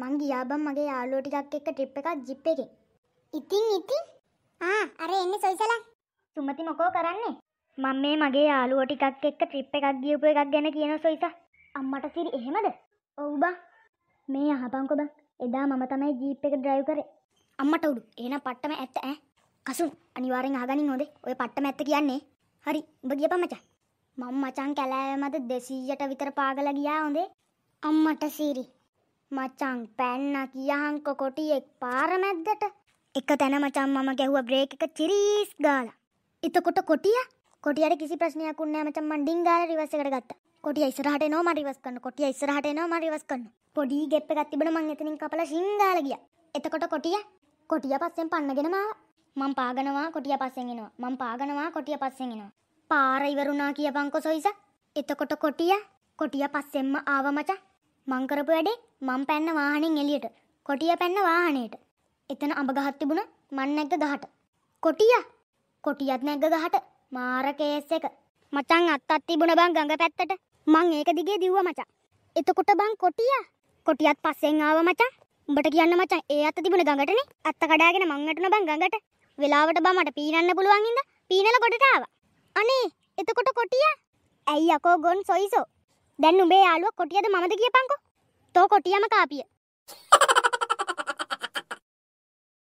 මං ගියාබම් මගේ යාළුවෝ ටිකක් එක්ක ට්‍රිප් එකක් ජිප් එකේ. ඉතින් ඉතින් ආ අර එන්නේ සොයිසලා. සුමති මොකෝ කරන්නේ? මම මේ මගේ යාළුවෝ ටිකක් එක්ක ට්‍රිප් එකක් ගියපු එකක් ගැන කියන සොයිසා. අම්මට සිරි එහෙමද? ඔව් බං. මේ අහපන්කෝ බං. එදා මම තමයි ජීප් එක ඩ්‍රයිව් කරේ. අම්මට උඩු. එහෙනම් පට්ටම ඇත්ත ඈ. කසුන් අනිවාර්යෙන් අහගනින් හොඳේ. ඔය පට්ටම ඇත්ත කියන්නේ. හරි. උඹ ගියපන් මචං. මම මචං කැලෑව මත 200ට විතර පාගලා ගියා හොඳේ. අම්මට සිරි. මචං පැන්න කියහන්ක කොටියෙක් පාරමැද්දට එක තැන මචන් මම ගැහුව බ්‍රේක එක චිරීස් ගාලා. එතකොට කොටිය කොටියට කිසි ප්‍රශ්නයක් උන්නේ මචන් මං ඩිංගාල රිවර්ස් එකට ගත්තා. කොටිය ඉස්සරහට එනවා මම රිවර්ස් කරනවා. කොටිය ඉස්සරහට එනවා මම රිවර්ස් කරනවා. පොඩි ගැප් එකක් තිබුණා මං එතනින් කපලා ශිංගාල ගියා. එතකොට කොටිය කොටිය පස්සෙන් පන්නගෙනම මං පාගනවා කොටිය පස්සෙන් එනවා. මං පාගනවා කොටිය පස්සෙන් එනවා. පාර ඉවරුණා කියපන්කො සොයිසා. එතකොට කොටිය කොටිය පස්සෙන්ම ආව මචං. මං කරපු වැඩේ මං පැන්න වාහනෙන් එළියට. කොටිය පැන්න වාහනේට. එතන අඹ ගහක් තිබුණා මන් නැග්ග ගහට. කොටිය. කොටියත් නැග්ග ගහට. මාර කේස් එක. මචං අත්තක් තිබුණ බං ගඟ පැත්තට. මං ඒක දිගේ දිව්වා මචං. එතකොට බං කොටිය. කොටියත් පස්සෙන් ආවා මචං. උඹට කියන්න මචං ඒ අත තිබුණ ගඟටනේ. අත්ත කඩාගෙන මං වැටුණා බං ගඟට. වෙලාවට බං මට පීනන්න පුළුවන් ඉඳ පීනලා ගොඩට ආවා. අනේ එතකොට කොටිය. ඇයි යකෝ ගොන් සොයිසෝ දැන් උඹේ යාළුවා කොටියද මමද කියපංකෝ. තෝ කොටියම කාපිය.